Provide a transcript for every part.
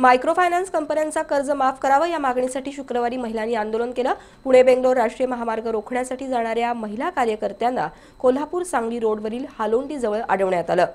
micro finance कंपन्यांचा कर्ज माफ करावं या मागणीसाठी शुक्रवारी महिलांनी आंदोलन केलं पुणे बेंगलोर राष्ट्रीय महामार्ग रोखण्यासाठी जाणाऱ्या महिला कार्यकर्त्यांना कोल्हापूर सांगली रोडवरील हालोंडीजवळ अडवण्यात आलं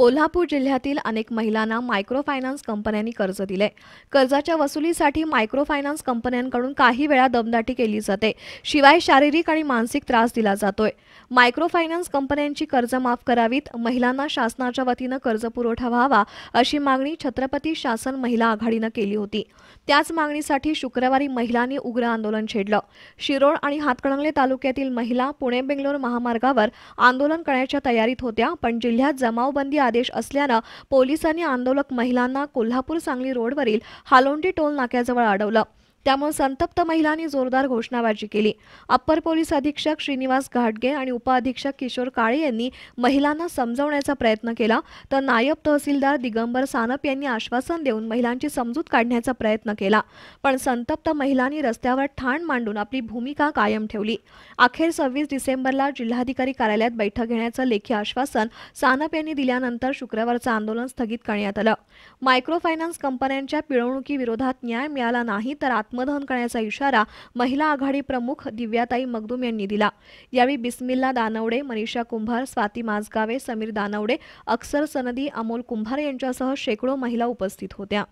कोल्हापूर जिल्ह्यातील अनेक महिलांना मायक्रो फायनान्स कंपन्यांनी कर्ज दिले कर्जाच्या वसुलीसाठी मायक्रो फायनान्स कंपन्यांकडून काही वेळा दमदाटी केली जाते शिवाय शारीरिक आणि मानसिक त्रास दिला जातोय मायक्रो फायनान्स कंपन्यांची कर्ज माफ करावीत महिलांना शासनाच्या वतीनं कर्ज पुरवठा व्हावा अशी मागणी छत्रपती शासन महिला आघाडीनं केली होती त्याच मागणीसाठी शुक्रवारी महिलांनी उग्र आंदोलन छेडलं शिरोळ आणि हातकणंगले तालुक्यातील महिला पुणे बेंगलोर महामार्गावर आंदोलन करण्याच्या तयारीत होत्या पण जिल्ह्यात जमावबंदी आदेश असल्यानं पोलिसांनी आंदोलक महिलांना कोल्हापूर सांगली रोडवरील हालोंडी टोल नाक्याजवळ अडवलं त्यामुळे संतप्त महिलांनी जोरदार घोषणाबाजी केली अप्पर पोलीस अधीक्षक श्रीनिवास घाटगे आणि उपअधीक्षक किशोर काळे यांनी महिलांना समजवण्याचा प्रयत्न केला तर नायब तहसीलदार दिगंबर सानप यांनी आश्वासन देऊन महिलांची समजूत काढण्याचा प्रयत्न केला पण संतप्त महिलांनी रस्त्यावर ठाण मांडून आपली भूमिका कायम ठेवली अखेर सव्वीस डिसेंबरला जिल्हाधिकारी कार्यालयात बैठक घेण्याचं लेखी आश्वासन सानप यांनी दिल्यानंतर शुक्रवारचं आंदोलन स्थगित करण्यात आलं मायक्रो फायनान्स कंपन्यांच्या पिळवणुकीविरोधात न्याय मिळाला नाही तर आत्मदहन करण्याचा इशारा महिला आघाडी प्रमुख दिव्याताई मगदूम यांनी दिला यावेळी बिस्मिल्ला दानवडे मनीषा कुंभार स्वाती माजगावे समीर दानवडे अक्सर सनदी अमोल कुंभार यांच्यासह शेकडो महिला उपस्थित होत्या